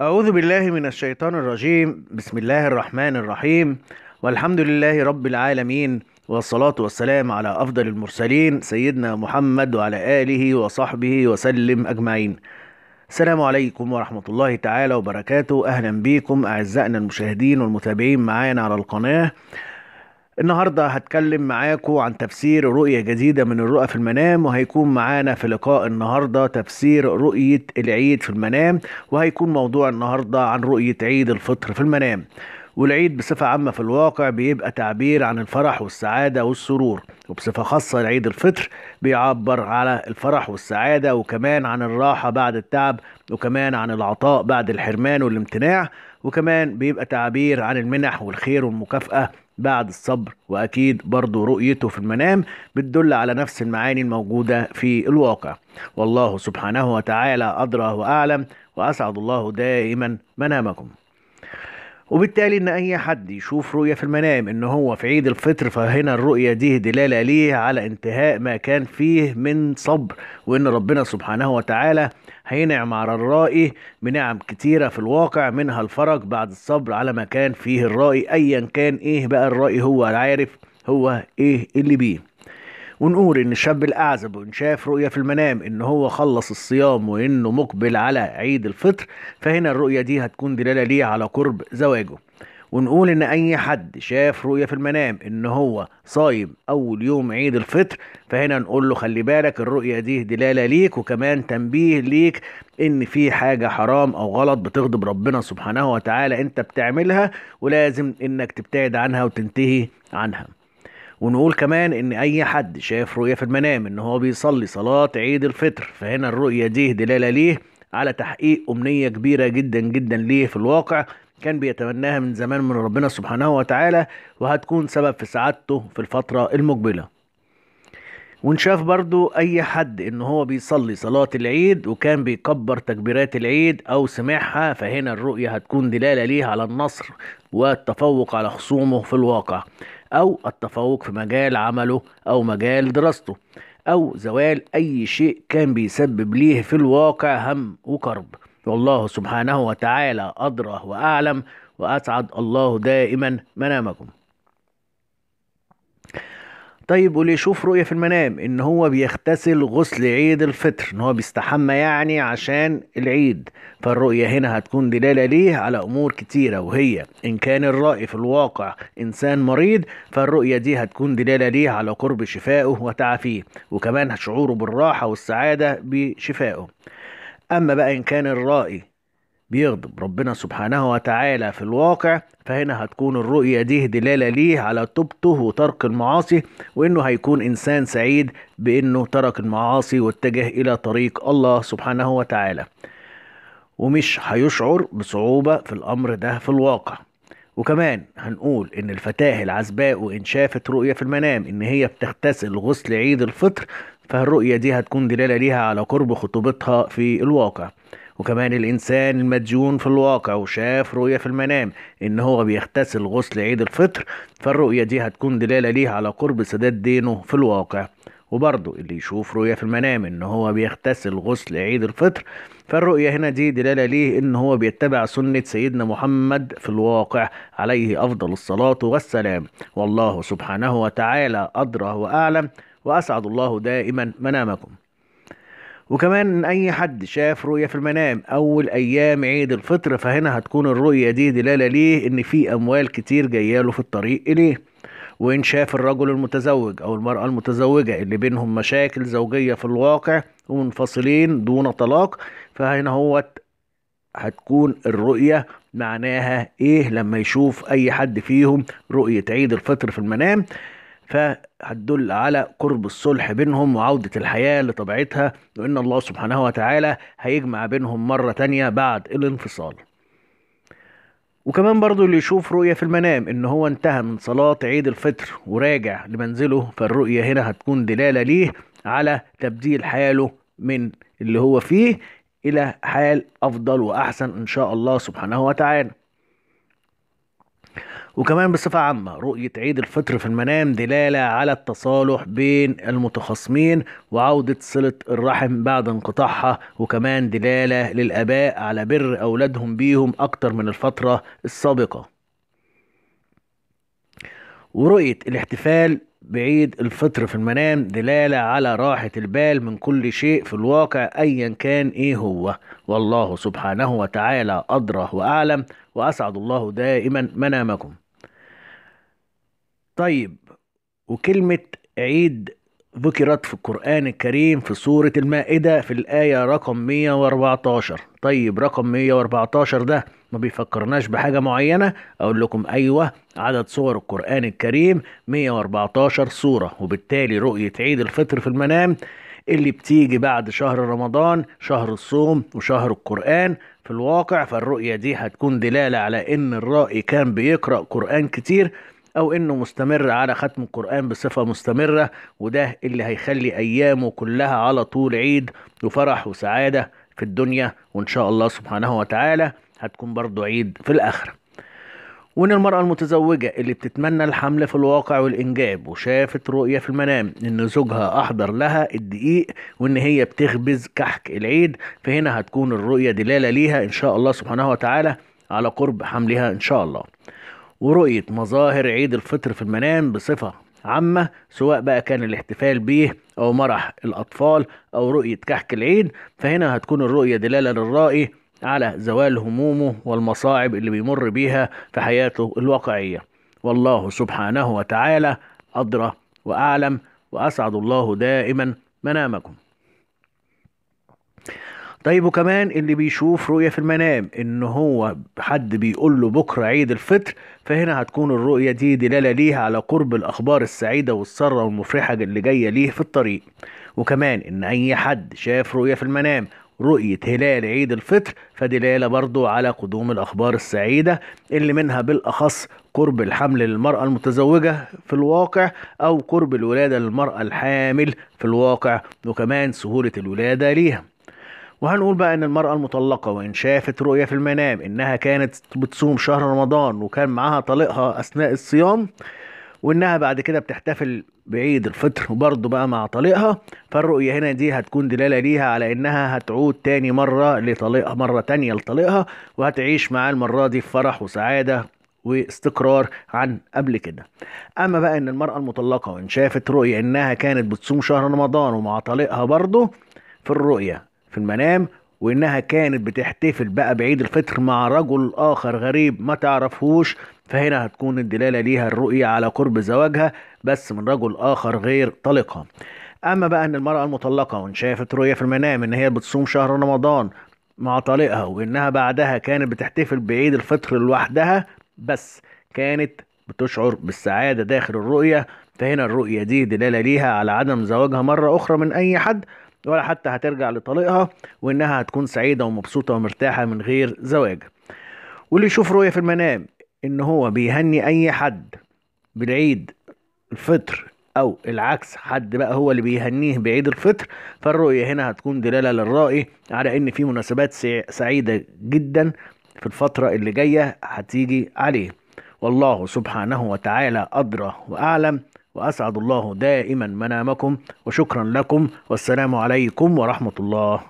أعوذ بالله من الشيطان الرجيم بسم الله الرحمن الرحيم والحمد لله رب العالمين والصلاة والسلام على أفضل المرسلين سيدنا محمد وعلى آله وصحبه وسلم أجمعين السلام عليكم ورحمة الله تعالى وبركاته أهلا بكم أعزائنا المشاهدين والمتابعين معانا على القناة النهارده هتكلم معاكم عن تفسير رؤية جديدة من الرؤى في المنام وهيكون معانا في لقاء النهارده تفسير رؤية العيد في المنام وهيكون موضوع النهارده عن رؤية عيد الفطر في المنام والعيد بصفة عامة في الواقع بيبقى تعبير عن الفرح والسعادة والسرور وبصفة خاصة عيد الفطر بيعبر على الفرح والسعادة وكمان عن الراحة بعد التعب وكمان عن العطاء بعد الحرمان والامتناع وكمان بيبقى تعبير عن المنح والخير والمكافأة بعد الصبر وأكيد برضو رؤيته في المنام بتدل على نفس المعاني الموجودة في الواقع والله سبحانه وتعالى أدرى وأعلم وأسعد الله دائما منامكم وبالتالي ان اي حد يشوف رؤية في المنام ان هو في عيد الفطر فهنا الرؤية دي دلالة ليه على انتهاء ما كان فيه من صبر وان ربنا سبحانه وتعالى هينعم على الرائي بنعم كتيرة في الواقع منها الفرج بعد الصبر على ما كان فيه الرائي ايا كان ايه بقى الرائي هو عارف هو ايه اللي بيه ونقول ان الشاب الاعزب وان شاف رؤيه في المنام ان هو خلص الصيام وانه مقبل على عيد الفطر فهنا الرؤيه دي هتكون دلاله ليه على قرب زواجه ونقول ان اي حد شاف رؤيه في المنام ان هو صايم اول يوم عيد الفطر فهنا نقول له خلي بالك الرؤيه دي دلاله ليك وكمان تنبيه ليك ان في حاجه حرام او غلط بتغضب ربنا سبحانه وتعالى انت بتعملها ولازم انك تبتعد عنها وتنتهي عنها ونقول كمان ان اي حد شاف رؤية في المنام ان هو بيصلي صلاة عيد الفطر فهنا الرؤية دي دلالة ليه على تحقيق امنية كبيرة جدا جدا ليه في الواقع كان بيتمناها من زمان من ربنا سبحانه وتعالى وهتكون سبب في سعادته في الفترة المقبلة ونشاف برضو اي حد ان هو بيصلي صلاة العيد وكان بيكبر تكبيرات العيد او سمعها فهنا الرؤية هتكون دلالة ليه على النصر والتفوق على خصومه في الواقع أو التفوق في مجال عمله أو مجال دراسته أو زوال أي شيء كان بيسبب ليه في الواقع هم وكرب والله سبحانه وتعالى أدرى وأعلم وأسعد الله دائما منامكم طيب واللي يشوف رؤية في المنام ان هو بيغتسل غسل عيد الفطر ان هو بيستحمى يعني عشان العيد فالرؤية هنا هتكون دلالة ليه على امور كتيرة وهي ان كان الرأي في الواقع انسان مريض فالرؤية دي هتكون دلالة ليه على قرب شفائه وتعافيه وكمان شعوره بالراحة والسعادة بشفائه اما بقى ان كان الرائي بيغضب ربنا سبحانه وتعالى في الواقع فهنا هتكون الرؤية دي دلالة ليه على توبته وترك المعاصي وإنه هيكون إنسان سعيد بإنه ترك المعاصي واتجه إلى طريق الله سبحانه وتعالى ومش هيشعر بصعوبة في الأمر ده في الواقع وكمان هنقول ان الفتاة العزباء وان شافت رؤية في المنام ان هي بتغتسل غسل عيد الفطر فالرؤية دي هتكون دلالة ليها على قرب خطوبتها في الواقع وكمان الإنسان المديون في الواقع وشاف رؤية في المنام إن هو بيغتسل غسل عيد الفطر فالرؤية دي هتكون دلالة ليه على قرب سداد دينه في الواقع وبرضه اللي يشوف رؤية في المنام إن هو بيغتسل غسل عيد الفطر فالرؤية هنا دي دلالة ليه إن هو بيتبع سنة سيدنا محمد في الواقع عليه أفضل الصلاة والسلام والله سبحانه وتعالى أدرى وأعلم وأسعد الله دائما منامكم وكمان اي حد شاف رؤية في المنام اول ايام عيد الفطر فهنا هتكون الرؤية دي دلالة ليه ان في اموال كتير جاياله في الطريق اليه وان شاف الرجل المتزوج او المرأة المتزوجة اللي بينهم مشاكل زوجية في الواقع ومنفصلين دون طلاق فهنا هو هتكون الرؤية معناها ايه لما يشوف اي حد فيهم رؤية عيد الفطر في المنام فهتدل على قرب الصلح بينهم وعودة الحياة لطبيعتها وإن الله سبحانه وتعالى هيجمع بينهم مرة تانية بعد الانفصال وكمان برضو اللي يشوف رؤية في المنام إن هو انتهى من صلاة عيد الفطر وراجع لمنزله فالرؤية هنا هتكون دلالة ليه على تبديل حاله من اللي هو فيه إلى حال أفضل وأحسن إن شاء الله سبحانه وتعالى وكمان بصفة عامة رؤية عيد الفطر في المنام دلالة على التصالح بين المتخاصمين وعودة صلة الرحم بعد انقطاعها وكمان دلالة للآباء على بر أولادهم بيهم أكتر من الفترة السابقة ورؤية الاحتفال بعيد الفطر في المنام دلالة على راحة البال من كل شيء في الواقع أيا كان إيه هو والله سبحانه وتعالى أدرى وأعلم وأسعد الله دائما منامكم طيب وكلمة عيد ذكرت في القرآن الكريم في سورة المائدة في الآية رقم 114 طيب رقم 114 ده ما بيفكرناش بحاجة معينة أقول لكم أيوة عدد صور القرآن الكريم 114 صورة وبالتالي رؤية عيد الفطر في المنام اللي بتيجي بعد شهر رمضان شهر الصوم وشهر القرآن في الواقع فالرؤية دي هتكون دلالة على إن الرائي كان بيقرأ قرآن كتير او انه مستمر على ختم القرآن بصفة مستمرة وده اللي هيخلي ايامه كلها على طول عيد وفرح وسعادة في الدنيا وان شاء الله سبحانه وتعالى هتكون برضو عيد في الاخره وإن المرأة المتزوجة اللي بتتمنى الحمل في الواقع والإنجاب وشافت رؤية في المنام إن زوجها أحضر لها الدقيق وإن هي بتخبز كحك العيد فهنا هتكون الرؤية دلالة ليها إن شاء الله سبحانه وتعالى على قرب حملها إن شاء الله ورؤية مظاهر عيد الفطر في المنام بصفة عامة سواء بقى كان الاحتفال بيه أو مرح الأطفال أو رؤية كحك العيد فهنا هتكون الرؤية دلالة للرائي على زوال همومه والمصاعب اللي بيمر بيها في حياته الواقعية والله سبحانه وتعالى أدرى وأعلم وأسعد الله دائما منامكم طيب وكمان اللي بيشوف رؤية في المنام ان هو حد بيقول له بكرة عيد الفطر فهنا هتكون الرؤية دي دلالة ليها على قرب الاخبار السعيدة والسارة والمفرحة اللي جاية ليه في الطريق وكمان ان اي حد شاف رؤية في المنام رؤية هلال عيد الفطر فدلالة برضو على قدوم الأخبار السعيدة اللي منها بالأخص قرب الحمل للمرأة المتزوجة في الواقع أو قرب الولادة للمرأة الحامل في الواقع وكمان سهولة الولادة ليها وهنقول بقى ان المرأة المطلقة وان شافت رؤية في المنام انها كانت بتصوم شهر رمضان وكان معاها طليقها اثناء الصيام وانها بعد كده بتحتفل بعيد الفطر وبرضه بقى مع طليقها فالرؤية هنا دي هتكون دلالة ليها على انها هتعود تاني مرة لطليقها مرة تانية لطليقها وهتعيش معاه المرة دي في فرح وسعادة واستقرار عن قبل كده اما بقى ان المرأة المطلقة وان شافت رؤية انها كانت بتصوم شهر رمضان ومع طليقها برضه في الرؤية في المنام وانها كانت بتحتفل بقى بعيد الفطر مع رجل اخر غريب ما تعرفهوش فهنا هتكون الدلالة ليها الرؤية على قرب زواجها بس من رجل اخر غير طليقها اما بقى ان المرأة المطلقة وان شافت رؤية في المنام ان هي بتصوم شهر رمضان مع طليقها وانها بعدها كانت بتحتفل بعيد الفطر لوحدها بس كانت بتشعر بالسعادة داخل الرؤية فهنا الرؤية دي دلالة ليها على عدم زواجها مرة أخرى من أي حد ولا حتى هترجع لطليقها وانها هتكون سعيده ومبسوطه ومرتاحه من غير زواج واللي يشوف رؤيه في المنام ان هو بيهني اي حد بالعيد الفطر او العكس حد بقى هو اللي بيهنيه بعيد الفطر فالرؤيه هنا هتكون دلاله للرائي على ان في مناسبات سعيده جدا في الفتره اللي جايه هتيجي عليه والله سبحانه وتعالى ادرى واعلم وأسعد الله دائما منامكم وشكرا لكم والسلام عليكم ورحمة الله